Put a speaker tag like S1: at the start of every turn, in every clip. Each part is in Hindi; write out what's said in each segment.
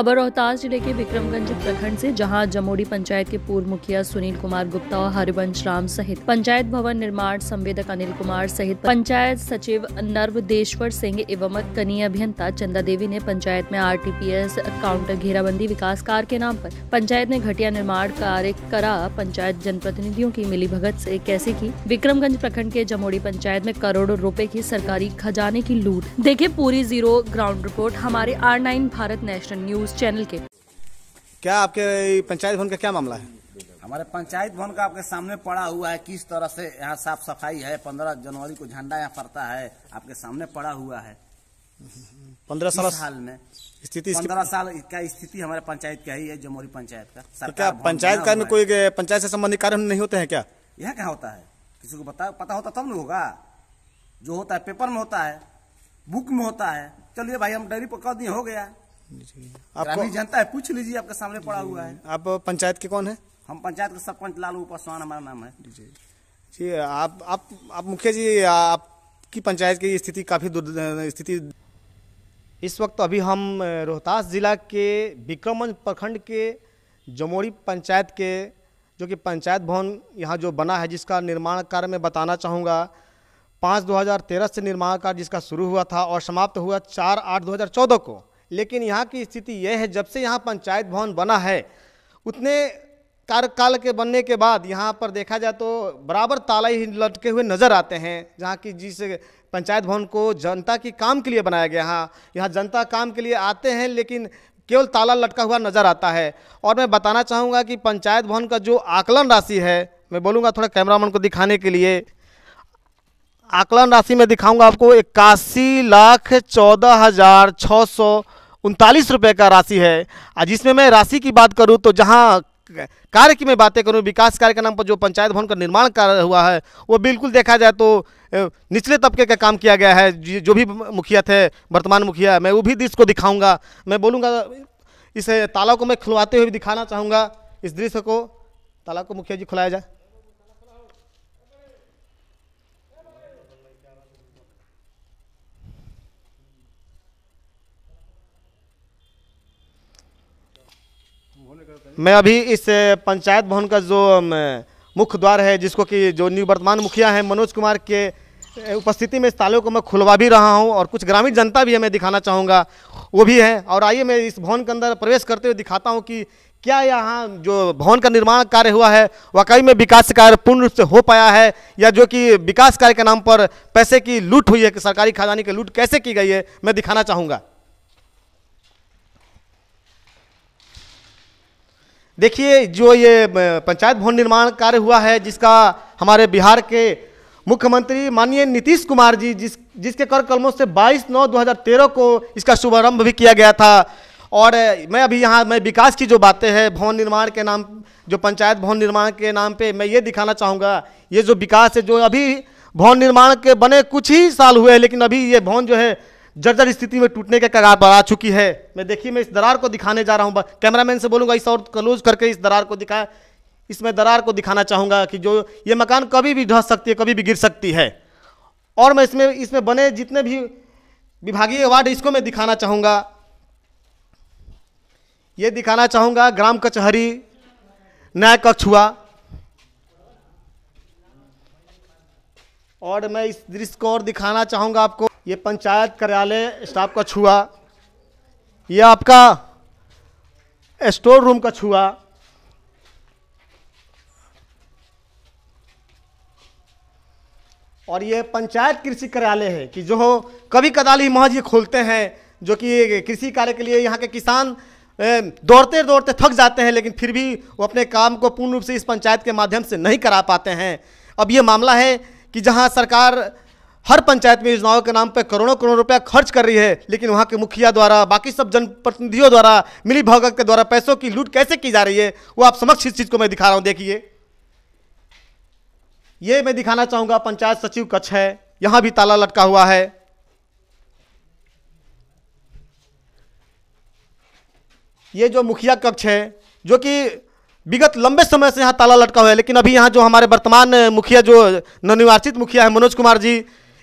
S1: खबर रोहतास जिले के विक्रमगंज प्रखंड से जहां जमोड़ी पंचायत के पूर्व मुखिया सुनील कुमार गुप्ता और हरिवंश राम सहित पंचायत भवन निर्माण संवेदक अनिल कुमार सहित पंचायत सचिव नर्वदेश्वर सिंह एवं कनीय अभियंता चंदा देवी ने पंचायत में आरटीपीएस काउंटर घेराबंदी विकास कार के नाम आरोप पंचायत ने घटिया निर्माण कार्य करा पंचायत जनप्रतिनिधियों की मिली भगत ऐसी कैसे की विक्रमगंज प्रखंड के जमोड़ी पंचायत में करोड़ों रूपए की सरकारी खजाने की लूट देखे पूरी जीरो ग्राउंड रिपोर्ट हमारे R Bharat national news news channel के क्या आपके पंचायत भवन का क्या मामला है हमारे पंचायत भवन का आपके सामने पड़ा हुआ है किस तरह से यहाँ साफ सफाई है पंद्रह जनवरी को झंडा यहाँ पड़ता है आपके सामने पड़ा हुआ है पंद्रह साल साल में स्थिति पंद्रह साल का स्थिति हमारे पंचायत का ही है जमोरी पंचायत का तो सरकार क्या पंचायत का में कोई पंचायत से संबंधित कार्य नहीं होते हैं क्या यहाँ क्या होता है किसी को बता पता होता तब न होगा जो होता है पेपर में होता है बुक में होता है चलिए भाई हम डायरी कह दिए हो गया ग्रामीण जनता है पूछ लीजिए आपके सामने पड़ा हुआ है आप पंचायत के कौन है हम पंचायत के सरपंच लालू पासवान हमारा नाम है जी जी आप आप आप मुखिया जी आपकी पंचायत की स्थिति काफ़ी स्थिति इस वक्त अभी हम रोहतास ज़िला के विक्रमगंज प्रखंड के जमोरी पंचायत के जो कि पंचायत भवन यहाँ जो बना है जिसका निर्माण कार्य मैं बताना चाहूँगा पाँच 2013 से निर्माण कार्य जिसका शुरू हुआ था और समाप्त हुआ चार आठ 2014 को लेकिन यहाँ की स्थिति यह है जब से यहाँ पंचायत भवन बना है उतने कार्यकाल के बनने के बाद यहाँ पर देखा जाए तो बराबर ताला ही लटके हुए नज़र आते हैं जहाँ की जिस पंचायत भवन को जनता की काम के लिए बनाया गया है हाँ, यहाँ जनता काम के लिए आते हैं लेकिन केवल ताला लटका हुआ नज़र आता है और मैं बताना चाहूँगा कि पंचायत भवन का जो आकलन राशि है मैं बोलूँगा थोड़ा कैमरामैन को दिखाने के लिए आकलन राशि में दिखाऊंगा आपको इक्यासी लाख चौदह हज़ार छः सौ उनतालीस रुपये का राशि है और जिसमें मैं राशि की बात करूँ तो जहाँ कार्य की मैं बातें करूँ विकास कार्य के नाम पर जो पंचायत भवन का निर्माण कार्य हुआ है वो बिल्कुल देखा जाए तो निचले तबके का काम किया गया है जो भी मुखिया थे वर्तमान मुखिया मैं वो भी दृश्य को दिखाऊंगा मैं बोलूँगा इस तालाब को मैं खुलवाते हुए भी दिखाना चाहूँगा इस दृश्य को ताला को मुखिया जी खुलाया जाए मैं अभी इस पंचायत भवन का जो मुख्य द्वार है जिसको कि जो निवर्तमान मुखिया है मनोज कुमार के उपस्थिति में इस ताले को मैं खुलवा भी रहा हूं और कुछ ग्रामीण जनता भी है मैं दिखाना चाहूँगा वो भी है और आइए मैं इस भवन के अंदर प्रवेश करते हुए दिखाता हूँ कि क्या यहाँ जो भवन का निर्माण कार्य हुआ है वाकई में विकास कार्य पूर्ण रूप से हो पाया है या जो कि विकास कार्य के नाम पर पैसे की लूट हुई है कि सरकारी खजाने की लूट कैसे की गई है मैं दिखाना चाहूँगा देखिए जो ये पंचायत भवन निर्माण कार्य हुआ है जिसका हमारे बिहार के मुख्यमंत्री माननीय नीतीश कुमार जी जिस जिसके कर कलमों से 22 नौ 2013 को इसका शुभारंभ भी किया गया था और मैं अभी यहाँ मैं विकास की जो बातें हैं भवन निर्माण के नाम जो पंचायत भवन निर्माण के नाम पे मैं ये दिखाना चाहूँगा ये जो विकास है जो अभी भवन निर्माण के बने कुछ ही साल हुए हैं लेकिन अभी ये भवन जो है जर्जर स्थिति में टूटने के कगार पर आ चुकी है मैं देखिए मैं इस दरार को दिखाने जा रहा हूँ कैमरामैन से बोलूँगा इस और क्लोज करके इस दरार को दिखाया इसमें दरार को दिखाना चाहूँगा कि जो ये मकान कभी भी ढह सकती है कभी भी गिर सकती है और मैं इसमें इसमें बने जितने भी विभागीय वार्ड इसको मैं दिखाना चाहूँगा ये दिखाना चाहूँगा ग्राम कचहरी न्याय कक्ष हुआ और मैं इस दृश्य को और दिखाना चाहूँगा आपको ये पंचायत कार्यालय स्टाफ का छुआ ये आपका स्टोर रूम का छुआ और ये पंचायत कृषि कार्यालय है कि जो कभी कदाल ही महज ये खोलते हैं जो कि कृषि कार्य के लिए यहाँ के किसान दौड़ते दौड़ते थक जाते हैं लेकिन फिर भी वो अपने काम को पूर्ण रूप से इस पंचायत के माध्यम से नहीं करा पाते हैं अब ये मामला है कि जहाँ सरकार हर पंचायत में योजनाओं के नाम पर करोड़ों करोड़ रुपया खर्च कर रही है लेकिन वहाँ के मुखिया द्वारा बाकी सब जनप्रतिनिधियों द्वारा मिली भगत के द्वारा पैसों की लूट कैसे की जा रही है वो आप समक्ष इस चीज़ को मैं दिखा रहा हूँ देखिए ये मैं दिखाना चाहूँगा पंचायत सचिव कच्छ है यहाँ भी ताला लटका हुआ है ये जो मुखिया कक्ष है जो कि विगत लंबे समय से यहाँ ताला लटका हुआ है लेकिन अभी यहाँ जो हमारे वर्तमान मुखिया जो नवनिर्वाचित मुखिया है मनोज कुमार जी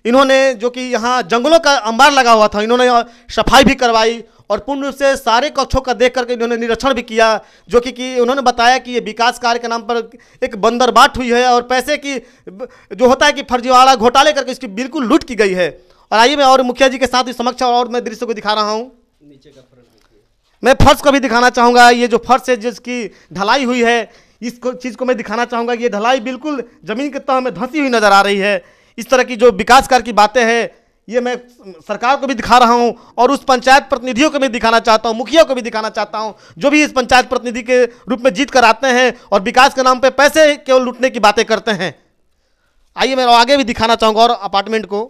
S1: इन्होंने जो कि यहाँ जंगलों का अंबार लगा हुआ था इन्होंने सफाई भी करवाई और पूर्ण रूप से सारे कक्षों का देख करके इन्होंने निरीक्षण भी किया जो कि, कि उन्होंने बताया कि ये विकास कार्य के नाम पर एक बंदरबाट हुई है और पैसे की जो होता है कि फर्जीवाड़ा घोटाले करके इसकी बिल्कुल लूट की गई है और आइए मैं और मुखिया जी के साथ ही समक्ष और मैं दृश्य को दिखा रहा हूँ नीचे का मैं फर्श को भी दिखाना चाहूँगा ये जो फर्श है जिसकी ढलाई हुई है इस चीज़ को मैं दिखाना चाहूँगा कि ये ढलाई बिल्कुल ज़मीन के तह में धंसी हुई नज़र आ रही है इस तरह की जो विकास कार्य की बातें हैं ये मैं सरकार को भी दिखा रहा हूँ और उस पंचायत प्रतिनिधियों को भी दिखाना चाहता हूँ मुखिया को भी दिखाना चाहता हूँ जो भी इस पंचायत प्रतिनिधि के रूप में जीत कर आते हैं और विकास के नाम पर पैसे केवल लूटने की बातें करते हैं आइए मैं आगे भी दिखाना चाहूँगा और अपार्टमेंट को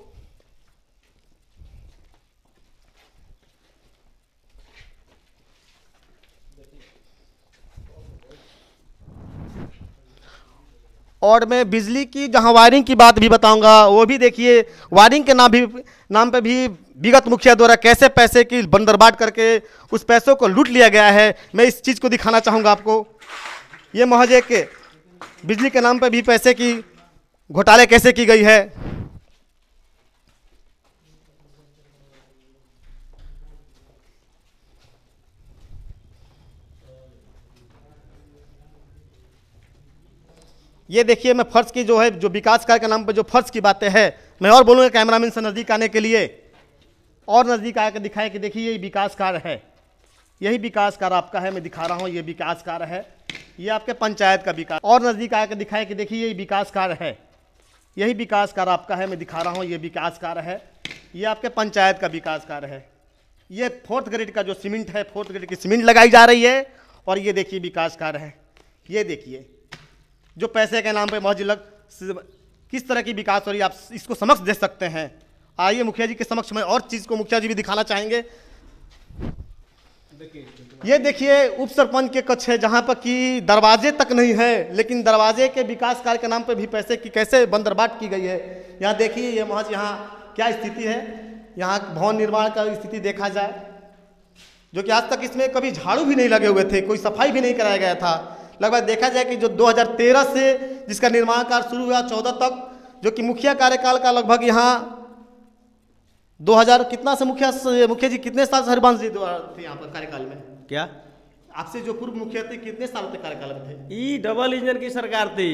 S1: और मैं बिजली की जहाँ वायरिंग की बात भी बताऊंगा वो भी देखिए वायरिंग के नाम भी नाम पे भी विगत मुखिया द्वारा कैसे पैसे की बंदरबाट करके उस पैसों को लूट लिया गया है मैं इस चीज़ को दिखाना चाहूँगा आपको ये महज एक बिजली के नाम पर भी पैसे की घोटाले कैसे की गई है ये देखिए मैं फर्श की जो है जो विकास कार्य के नाम पर जो फर्श की बातें हैं मैं और बोलूँगा कैमरामैन से नज़दीक आने के लिए और नज़दीक आकर दिखाए कि देखिए यही विकास कार्य है यही विकास कार्य आपका है मैं दिखा रहा हूँ ये विकास कार्य है ये आपके पंचायत का विकास और नज़दीक आकर दिखाए कि देखिए यही विकास कार्य है यही विकास कार्य आपका है मैं दिखा रहा हूँ ये विकास कार्य है ये आपके पंचायत का विकास कार्य है ये फोर्थ ग्रेड का जो सीमेंट है फोर्थ ग्रेड की सीमेंट लगाई जा रही है और ये देखिए विकास कार्य है ये देखिए जो पैसे के नाम पर मौजिलग किस तरह की विकास हो रही है आप इसको समक्ष दे सकते हैं आइए मुखिया जी के समक्ष में और चीज़ को मुखिया जी भी दिखाना चाहेंगे ये देखिए उप सरपंच के कक्ष है जहाँ पर कि दरवाजे तक नहीं है लेकिन दरवाजे के विकास कार्य के नाम पर भी पैसे की कैसे बंदरबाट की गई है यहाँ देखिए ये महज यहाँ क्या स्थिति है यहाँ भवन निर्माण का स्थिति देखा जाए जो कि आज तक इसमें कभी झाड़ू भी नहीं लगे हुए थे कोई सफाई भी नहीं कराया गया था लगभग देखा जाए कि जो 2013 से जिसका निर्माण कार्य शुरू हुआ 14 तक जो कि मुखिया कार्यकाल का लगभग यहाँ 2000 कितना से मुखिया मुखिया जी कितने साल से हरिवंश जी थे यहाँ पर कार्यकाल में क्या आपसे जो पूर्व मुखिया थे कितने साल तक कार्यकाल में थे ई डबल इंजन की सरकार थी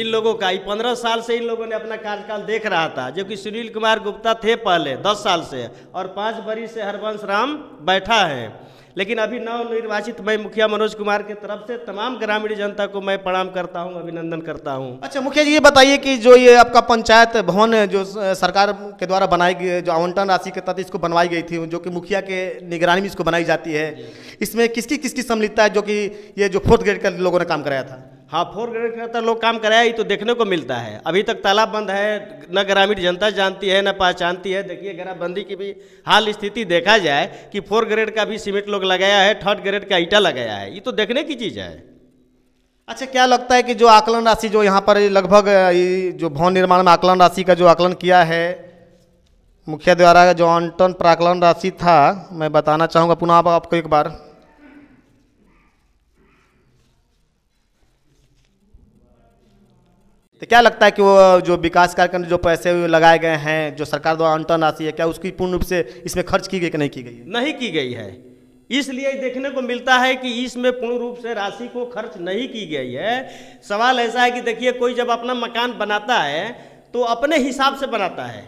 S1: इन लोगों का ई पंद्रह साल से इन लोगों ने अपना कार्यकाल देख रहा था जो कि सुनील कुमार गुप्ता थे पहले दस साल से और पाँच बरी से हरवंश राम बैठा है लेकिन अभी नवनिर्वाचित मैं मुखिया मनोज कुमार के तरफ से तमाम ग्रामीण जनता को मैं प्रणाम करता हूँ अभिनंदन करता हूँ अच्छा मुखिया जी ये बताइए कि जो ये आपका पंचायत भवन जो सरकार के द्वारा बनाई गई जो आवंटन राशि के तहत इसको बनवाई गई थी जो कि मुखिया के निगरानी में इसको बनाई जाती है इसमें किसकी किसकी सम्मिलितता है जो कि ये जो फोर्थ ग्रेड का लोगों ने काम कराया था हाँ फोर ग्रेड के लोग काम कराया ही तो देखने को मिलता है अभी तक तालाब बंद है न ग्रामीण जनता जानती है न पहचानती है देखिए घेराबंदी की भी हाल स्थिति देखा जाए कि फोर ग्रेड का भी सीमेंट लोग लगाया है थर्ड ग्रेड का ईटा लगाया है ये तो देखने की चीज़ है अच्छा क्या लगता है कि जो आकलन राशि जो यहाँ पर लगभग जो भवन निर्माण में आकलन राशि का जो आकलन किया है मुखिया द्वारा जो आवंटन प्राकलन राशि था मैं बताना चाहूँगा पुनः आपको एक बार तो क्या लगता है कि वो जो विकास कार्यक्रम जो पैसे लगाए गए हैं जो सरकार द्वारा अंटन राशि है क्या उसकी पूर्ण रूप से इसमें खर्च की गई कि नहीं की गई नहीं की गई है इसलिए देखने को मिलता है कि इसमें पूर्ण रूप से राशि को खर्च नहीं की गई है सवाल ऐसा है कि देखिए कोई जब अपना मकान बनाता है तो अपने हिसाब से बनाता है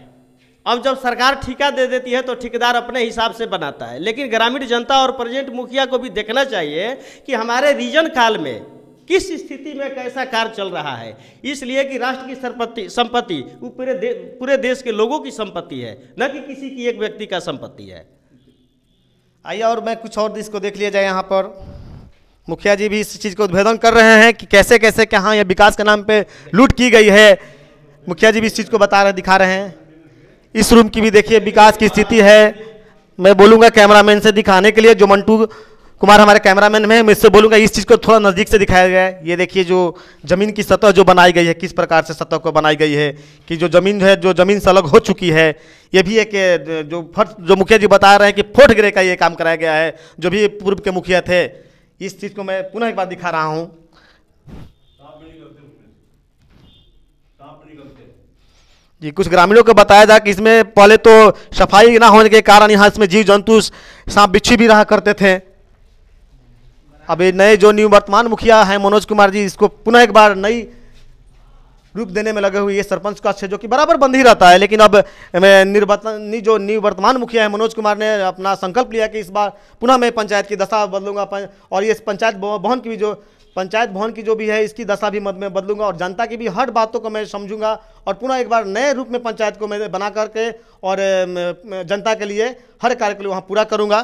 S1: अब जब सरकार ठीका दे देती है तो ठेकेदार अपने हिसाब से बनाता है लेकिन ग्रामीण जनता और प्रेजेंट मुखिया को भी देखना चाहिए कि हमारे रीजन काल में किस स्थिति में कैसा कार्य चल रहा है इसलिए कि राष्ट्र की संपत्ति संपत्ति वो पूरे दे, पूरे देश के लोगों की संपत्ति है न कि किसी की एक व्यक्ति का संपत्ति है आइए और मैं कुछ और इसको देख लिया जाए यहाँ पर मुखिया जी भी इस चीज़ को उद्भेदन कर रहे हैं कि कैसे कैसे कहाँ यह विकास के नाम पर लूट की गई है मुखिया जी भी इस चीज़ को बता रहे दिखा रहे हैं इस रूम की भी देखिए विकास की स्थिति है मैं बोलूँगा कैमरामैन से दिखाने के लिए जो मंटू कुमार हमारे कैमरामैन में मैं इससे बोलूँगा इस चीज़ को थोड़ा नज़दीक से दिखाया गया है ये देखिए जो ज़मीन की सतह जो बनाई गई है किस प्रकार से सतह को बनाई गई है कि जो ज़मीन है जो ज़मीन सलग हो चुकी है ये भी एक जो फर्स्ट जो मुखिया जी बता रहे हैं कि फोर्ट ग्रे का ये काम कराया गया है जो भी पूर्व के मुखिया थे इस चीज़ को मैं पुनः एक बार दिखा रहा हूँ जी कुछ ग्रामीणों को बताया जा कि इसमें पहले तो सफाई ना होने के कारण यहाँ इसमें जीव जंतु सांप बिच्छू भी रहा करते थे अभी नए जो न्यू वर्तमान मुखिया हैं मनोज कुमार जी इसको पुनः एक बार नई रूप देने में लगे हुए ये सरपंच का अच्छे जो कि बराबर बंद ही रहता है लेकिन अब निर्वतन जो निवर्तमान मुखिया है मनोज कुमार ने अपना संकल्प लिया कि इस बार पुनः मैं पंचायत की दशा बदलूंगा और ये पंचायत भवन की भी जो पंचायत भवन की जो भी है इसकी दशा भी मत में बदलूंगा और जनता की भी हर बातों को मैं समझूंगा और पुनः एक बार नए रूप में पंचायत को मैं बना करके और जनता के लिए हर कार्य के लिए वहाँ पूरा करूँगा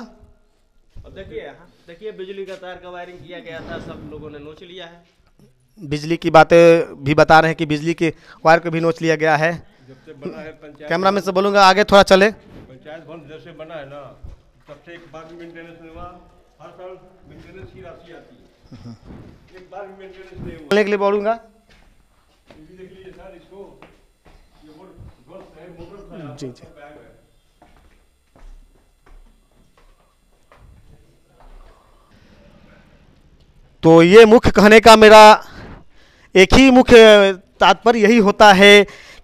S1: देखिए देखिए बिजली का तार का वायरिंग किया गया था सब लोगों ने नोच लिया है बिजली की बातें भी बता रहे हैं कि बिजली के वायर को भी नोच लिया गया है कैमरा में से बोलूंगा आगे थोड़ा चले पंचायत भवन जब से बना है ना तब से एक बार भी मेंटेनेंस नहीं हुआ हर साल मेंटेनेंस की राशि आती है एक बार भी मेंटेनेंस नहीं हुआ के लिए बोलूँगा जी जी तो ये मुख्य कहने का मेरा एक ही मुख्य तात्पर्य यही होता है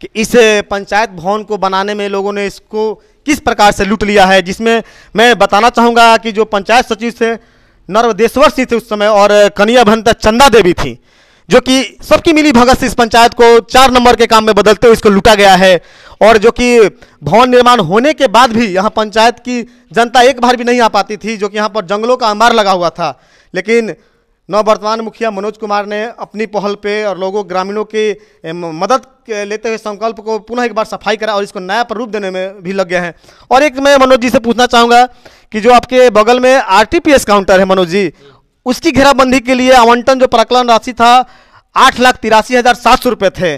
S1: कि इस पंचायत भवन को बनाने में लोगों ने इसको किस प्रकार से लूट लिया है जिसमें मैं बताना चाहूँगा कि जो पंचायत सचिव थे नर्वदेश्वर सिंह थे उस समय और कनिया भंता चंदा देवी थी जो कि सबकी मिली भगत से इस पंचायत को चार नंबर के काम में बदलते हुए इसको लूटा गया है और जो कि भवन निर्माण होने के बाद भी यहाँ पंचायत की जनता एक बार भी नहीं आ पाती थी जो कि यहाँ पर जंगलों का अंबार लगा हुआ था लेकिन नववर्तमान मुखिया मनोज कुमार ने अपनी पहल पे और लोगों ग्रामीणों की मदद लेते हुए संकल्प को पुनः एक बार सफाई करा और इसको नया प्ररूप देने में भी लग गए हैं और एक मैं मनोज जी से पूछना चाहूँगा कि जो आपके बगल में आरटीपीएस काउंटर है मनोज जी उसकी घेराबंदी के लिए आवंटन जो प्रकलन राशि था आठ लाख तिरासी हज़ार सात सौ रुपये थे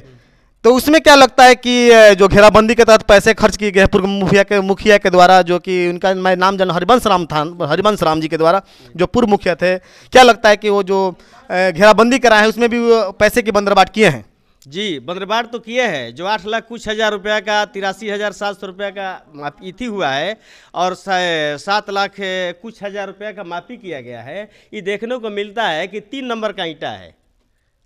S1: तो उसमें क्या लगता है कि जो घेराबंदी के तहत पैसे खर्च किए गए पूर्व मुखिया के मुखिया के द्वारा जो कि उनका मैं नाम जाना हरिवंश राम था हरिवंश राम जी के द्वारा जो पूर्व मुखिया थे क्या लगता है कि वो जो घेराबंदी कराए हैं उसमें भी पैसे की बंदरबाट किए हैं जी बंदरबाट तो किए हैं जो आठ लाख कुछ हज़ार रुपया का तिरासी हज़ार सात सौ रुपया का माफी इथी हुआ है और सात लाख कुछ हज़ार रुपया का माफी किया गया है ये देखने को मिलता है कि तीन नंबर का ईंटा है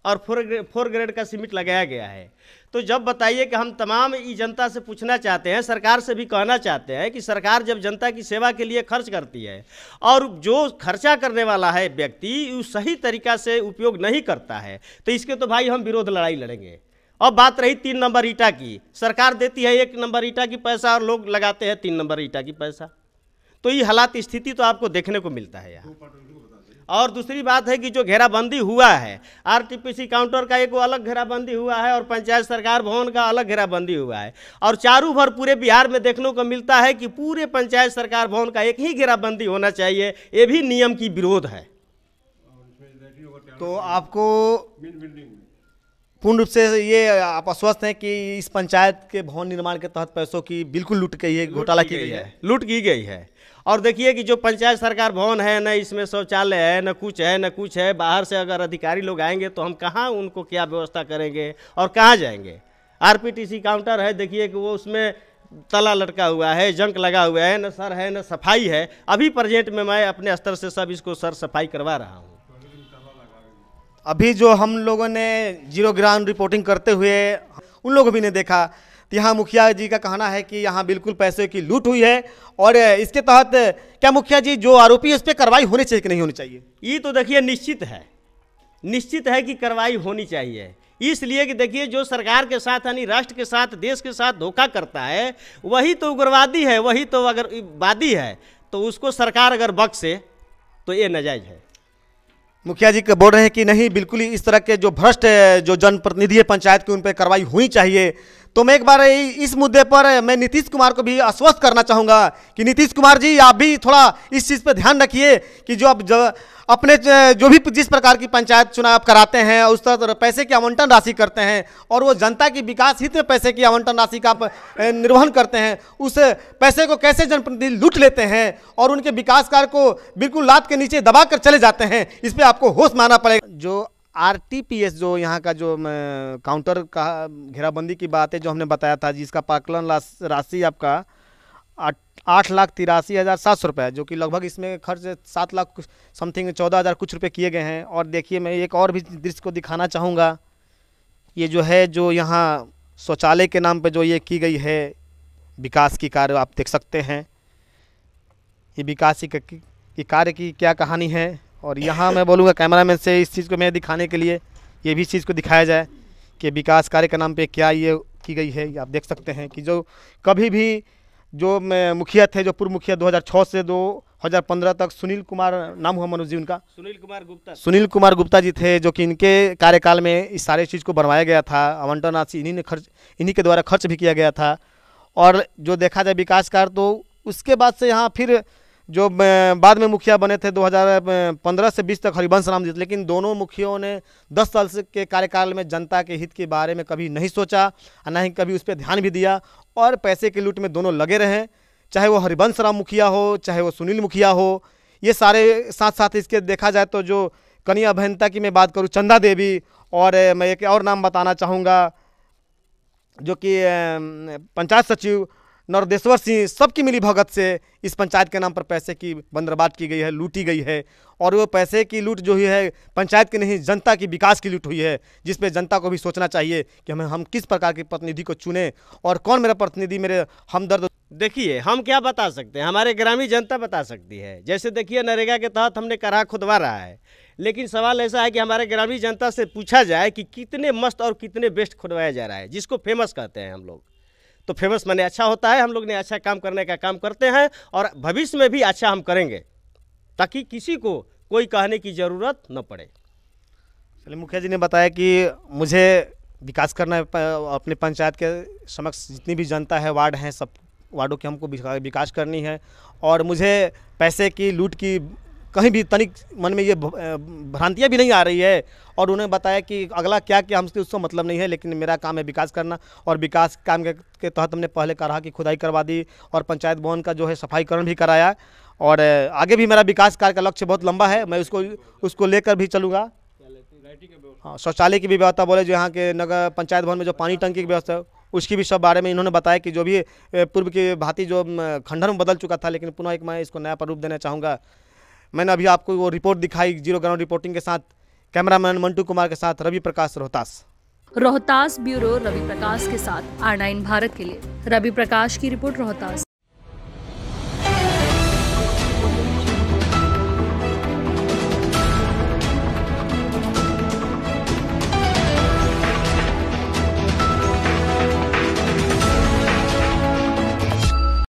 S1: और फोर ग्रेड फोर ग्रेड का सीमेंट लगाया गया है तो जब बताइए कि हम तमाम ई जनता से पूछना चाहते हैं सरकार से भी कहना चाहते हैं कि सरकार जब जनता की सेवा के लिए खर्च करती है और जो खर्चा करने वाला है व्यक्ति सही तरीका से उपयोग नहीं करता है तो इसके तो भाई हम विरोध लड़ाई लड़ेंगे अब बात रही तीन नंबर ईटा की सरकार देती है एक नंबर ईटा की पैसा और लोग लगाते हैं तीन नंबर ईटा की पैसा तो ये हालात स्थिति तो आपको देखने को मिलता है यहाँ और दूसरी बात है कि जो घेराबंदी हुआ है आरटीपीसी काउंटर का एक अलग घेराबंदी हुआ है और पंचायत सरकार भवन का अलग घेराबंदी हुआ है और चारों भर पूरे बिहार में देखने को मिलता है कि पूरे पंचायत सरकार भवन का एक ही घेराबंदी होना चाहिए ये भी नियम की विरोध है तो आपको पूर्ण रूप से ये आप आश्वस्त हैं कि इस पंचायत के भवन निर्माण के तहत पैसों की बिल्कुल लूट गई है घोटाला की गई है लूट की गई है और देखिए कि जो पंचायत सरकार भवन है न इसमें शौचालय है न कुछ है न कुछ है बाहर से अगर अधिकारी लोग आएंगे तो हम कहाँ उनको क्या व्यवस्था करेंगे और कहाँ जाएंगे आरपीटीसी काउंटर है देखिए कि वो उसमें तला लटका हुआ है जंक लगा हुआ है न सर है न सफाई है अभी प्रजेंट में मैं अपने स्तर से सब इसको सर सफाई करवा रहा हूँ अभी जो हम लोगों ने जीरो ग्राउंड रिपोर्टिंग करते हुए उन लोगों भी ने देखा तो यहाँ मुखिया जी का कहना है कि यहाँ बिल्कुल पैसे की लूट हुई है और इसके तहत क्या मुखिया जी जो आरोपी है उस पर कार्रवाई होनी चाहिए कि नहीं होनी चाहिए ये तो देखिए निश्चित है निश्चित है कि कार्रवाई होनी चाहिए इसलिए कि देखिए जो सरकार के साथ यानी राष्ट्र के साथ देश के साथ धोखा करता है वही तो उग्रवादी है वही तो अगर वादी है तो उसको सरकार अगर बख्शे तो ये नजायज़ है मुखिया जी बोल रहे हैं कि नहीं बिल्कुल ही इस तरह के जो भ्रष्ट जो जनप्रतिनिधि है पंचायत की उन पर कार्रवाई होनी चाहिए तो मैं एक बार इस मुद्दे पर मैं नीतीश कुमार को भी आश्वस्त करना चाहूँगा कि नीतीश कुमार जी आप भी थोड़ा इस चीज़ पर ध्यान रखिए कि जो आप अपने जो भी जिस प्रकार की पंचायत चुनाव कराते हैं उस तरह पैसे की आवंटन राशि करते हैं और वो जनता की विकास हित में पैसे की आवंटन राशि का निर्वहन करते हैं उस पैसे को कैसे जनप्रतिनिधि लूट लेते हैं और उनके विकास कार्य को बिल्कुल लात के नीचे दबा कर चले जाते हैं इस पर आपको होश माना पड़ेगा जो आरटीपीएस जो यहाँ का जो काउंटर का घेराबंदी की बात है जो हमने बताया था जिसका पाकलन राशि आपका आठ लाख तिरासी हज़ार सात सौ रुपये जो कि लगभग इसमें खर्च सात लाख समथिंग चौदह हज़ार कुछ रुपए किए गए हैं और देखिए मैं एक और भी दृश्य को दिखाना चाहूँगा ये जो है जो यहाँ शौचालय के नाम पे जो ये की गई है विकास की कार्य आप देख सकते हैं ये विकास की कार्य की क्या कहानी है और यहाँ मैं बोलूँगा कैमरा मैन से इस चीज़ को मैं दिखाने के लिए ये भी चीज़ को दिखाया जाए कि विकास कार्य के नाम पे क्या ये की गई है आप देख सकते हैं कि जो कभी भी जो मुखिया थे जो पूर्व मुखिया 2006 से 2015 तक सुनील कुमार नाम हुआ मनोज जी उनका सुनील कुमार गुप्ता सुनील कुमार गुप्ता जी थे जो कि इनके कार्यकाल में इस सारे चीज़ को बनवाया गया था आवंटन राशि इन्हीं ने खर्च इन्हीं के द्वारा खर्च भी किया गया था और जो देखा जाए विकास कार्य तो उसके बाद से यहाँ फिर जो बाद में मुखिया बने थे 2015 से 20 तक हरिवंश राम जी लेकिन दोनों मुखियों ने 10 साल से के कार्यकाल में जनता के हित के बारे में कभी नहीं सोचा और ना ही कभी उस पर ध्यान भी दिया और पैसे की लूट में दोनों लगे रहे चाहे वो हरिवंश राम मुखिया हो चाहे वो सुनील मुखिया हो ये सारे साथ साथ इसके देखा जाए तो जो कन्या अभियंता की मैं बात करूँ चंदा देवी और मैं एक और नाम बताना चाहूँगा जो कि पंचायत सचिव नरदेश्वर सिंह सबकी मिली भगत से इस पंचायत के नाम पर पैसे की बंदरबाट की गई है लूटी गई है और वो पैसे की लूट जो हुई है पंचायत की नहीं जनता की विकास की लूट हुई है जिस पे जनता को भी सोचना चाहिए कि हमें हम किस प्रकार के प्रतिनिधि को चुने और कौन मेरा प्रतिनिधि मेरे हमदर्द देखिए हम क्या बता सकते हैं हमारे ग्रामीण जनता बता सकती है जैसे देखिए नरेगा के तहत हमने करा खुदवा रहा है लेकिन सवाल ऐसा है कि हमारे ग्रामीण जनता से पूछा जाए कि कितने मस्त और कितने बेस्ट खुदवाया जा रहा है जिसको फेमस कहते हैं हम लोग तो फेमस माने अच्छा होता है हम लोग ने अच्छा काम करने का काम करते हैं और भविष्य में भी अच्छा हम करेंगे ताकि किसी को कोई कहने की ज़रूरत न पड़े चलिए मुखिया जी ने बताया कि मुझे विकास करना है अपने पंचायत के समक्ष जितनी भी जनता है वार्ड हैं सब वार्डों के हमको विकास करनी है और मुझे पैसे की लूट की कहीं भी तनिक मन में ये भ्रांतियाँ भी नहीं आ रही है और उन्होंने बताया कि अगला क्या क्या हमसे उसका मतलब नहीं है लेकिन मेरा काम है विकास करना और विकास काम के, तहत हमने पहले कहा कि खुदाई करवा दी और पंचायत भवन का जो है सफाईकरण भी कराया और आगे भी मेरा विकास कार्य का लक्ष्य बहुत लंबा है मैं उसको उसको लेकर भी चलूँगा हाँ शौचालय की भी व्यवस्था बोले जो यहाँ के नगर पंचायत भवन में जो पानी टंकी की व्यवस्था उसकी भी सब बारे में इन्होंने बताया कि जो भी पूर्व की भांति जो खंडहर में बदल चुका था लेकिन पुनः एक मैं इसको नया प्रूप देना चाहूँगा मैंने अभी आपको वो रिपोर्ट दिखाई जीरो ग्राउंड रिपोर्टिंग के साथ कैमरामैन मंटू कुमार के साथ रवि प्रकाश रोहतास रोहतास ब्यूरो रवि प्रकाश के साथ आर भारत के लिए रवि प्रकाश की रिपोर्ट रोहतास